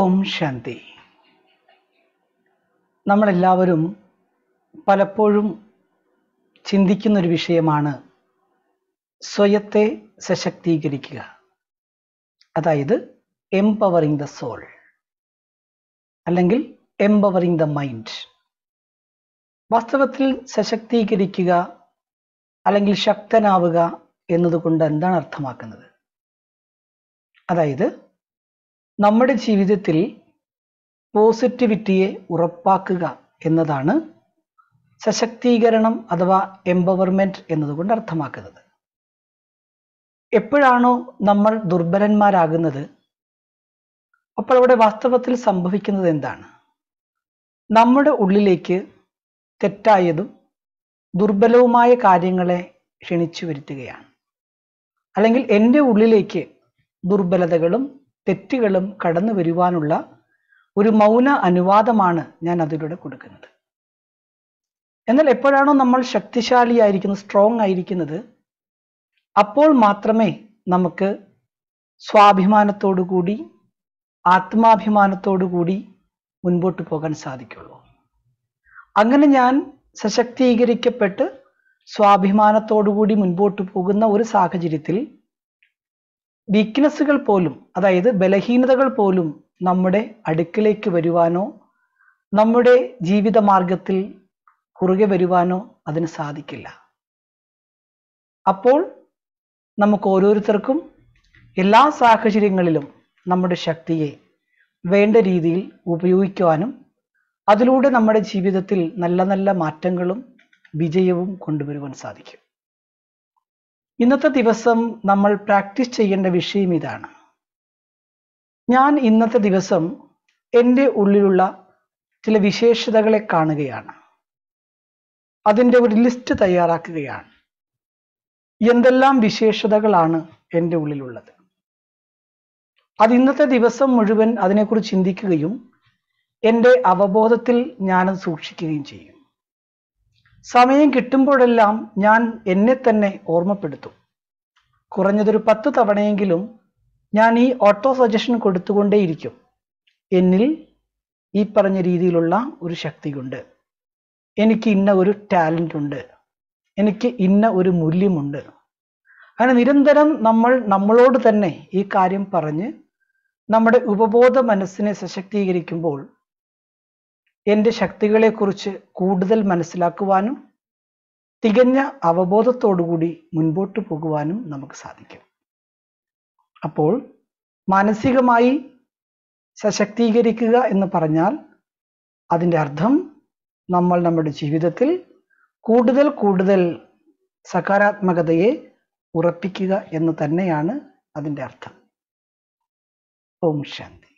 ഓം ശാന്തി നമ്മളെല്ലാവരും പലപ്പോഴും ചിന്തിക്കുന്നൊരു വിഷയമാണ് സ്വയത്തെ സശക്തീകരിക്കുക അതായത് എംപവറിങ് ദ സോൾ അല്ലെങ്കിൽ എംപവറിങ് ദ മൈൻഡ് വാസ്തവത്തിൽ സശക്തീകരിക്കുക അല്ലെങ്കിൽ ശക്തനാവുക എന്നതുകൊണ്ട് എന്താണ് അർത്ഥമാക്കുന്നത് അതായത് നമ്മുടെ ജീവിതത്തിൽ പോസിറ്റിവിറ്റിയെ ഉറപ്പാക്കുക എന്നതാണ് സശക്തീകരണം അഥവാ എംപവർമെൻറ്റ് എന്നതുകൊണ്ട് അർത്ഥമാക്കുന്നത് എപ്പോഴാണോ നമ്മൾ ദുർബലന്മാരാകുന്നത് അപ്പോൾ അവിടെ വാസ്തവത്തിൽ സംഭവിക്കുന്നത് എന്താണ് നമ്മുടെ ഉള്ളിലേക്ക് തെറ്റായതും ദുർബലവുമായ കാര്യങ്ങളെ ക്ഷണിച്ചു വരുത്തുകയാണ് അല്ലെങ്കിൽ എൻ്റെ ഉള്ളിലേക്ക് ദുർബലതകളും തെറ്റുകളും കടന്നു വരുവാനുള്ള ഒരു മൗന അനുവാദമാണ് ഞാൻ അതിലൂടെ കൊടുക്കുന്നത് എന്നാൽ എപ്പോഴാണോ നമ്മൾ ശക്തിശാലിയായിരിക്കുന്നത് സ്ട്രോങ് ആയിരിക്കുന്നത് അപ്പോൾ മാത്രമേ നമുക്ക് സ്വാഭിമാനത്തോടുകൂടി ആത്മാഭിമാനത്തോടുകൂടി മുൻപോട്ട് പോകാൻ സാധിക്കുള്ളൂ അങ്ങനെ ഞാൻ സശക്തീകരിക്കപ്പെട്ട് സ്വാഭിമാനത്തോടുകൂടി മുൻപോട്ട് പോകുന്ന ഒരു സാഹചര്യത്തിൽ വീക്ക്നെസ്സുകൾ പോലും അതായത് ബലഹീനതകൾ പോലും നമ്മുടെ അടുക്കിലേക്ക് വരുവാനോ നമ്മുടെ മാർഗത്തിൽ കുറുകെ വരുവാനോ അതിന് സാധിക്കില്ല അപ്പോൾ നമുക്ക് ഓരോരുത്തർക്കും എല്ലാ സാഹചര്യങ്ങളിലും നമ്മുടെ ശക്തിയെ വേണ്ട രീതിയിൽ ഉപയോഗിക്കുവാനും അതിലൂടെ നമ്മുടെ ജീവിതത്തിൽ നല്ല നല്ല മാറ്റങ്ങളും വിജയവും കൊണ്ടുവരുവാൻ സാധിക്കും ഇന്നത്തെ ദിവസം നമ്മൾ പ്രാക്ടീസ് ചെയ്യേണ്ട വിഷയം ഇതാണ് ഞാൻ ഇന്നത്തെ ദിവസം എൻ്റെ ഉള്ളിലുള്ള ചില വിശേഷതകളെ കാണുകയാണ് അതിൻ്റെ ഒരു ലിസ്റ്റ് തയ്യാറാക്കുകയാണ് എന്തെല്ലാം വിശേഷതകളാണ് എൻ്റെ ഉള്ളിലുള്ളത് അത് ഇന്നത്തെ ദിവസം മുഴുവൻ അതിനെക്കുറിച്ച് ചിന്തിക്കുകയും എൻ്റെ അവബോധത്തിൽ ഞാനത് സൂക്ഷിക്കുകയും ചെയ്യും സമയം കിട്ടുമ്പോഴെല്ലാം ഞാൻ എന്നെ തന്നെ ഓർമ്മപ്പെടുത്തും കുറഞ്ഞതൊരു പത്ത് തവണയെങ്കിലും ഞാൻ ഈ ഓട്ടോ സജഷൻ കൊടുത്തുകൊണ്ടേയിരിക്കും എന്നിൽ ഈ പറഞ്ഞ രീതിയിലുള്ള ഒരു ശക്തിയുണ്ട് എനിക്ക് ഇന്ന ഒരു ടാലൻ്റ് ഉണ്ട് എനിക്ക് ഇന്ന ഒരു മൂല്യമുണ്ട് അങ്ങനെ നിരന്തരം നമ്മൾ നമ്മളോട് തന്നെ ഈ കാര്യം പറഞ്ഞ് നമ്മുടെ ഉപബോധ മനസ്സിനെ സശക്തീകരിക്കുമ്പോൾ എൻ്റെ ശക്തികളെക്കുറിച്ച് കൂടുതൽ മനസ്സിലാക്കുവാനും തികഞ്ഞ അവബോധത്തോടുകൂടി മുൻപോട്ട് പോകുവാനും നമുക്ക് സാധിക്കും അപ്പോൾ മാനസികമായി സശക്തീകരിക്കുക എന്ന് പറഞ്ഞാൽ അതിൻ്റെ അർത്ഥം നമ്മൾ നമ്മുടെ ജീവിതത്തിൽ കൂടുതൽ കൂടുതൽ സകാരാത്മകതയെ ഉറപ്പിക്കുക എന്ന് തന്നെയാണ് അതിൻ്റെ അർത്ഥം ഓം ശാന്തി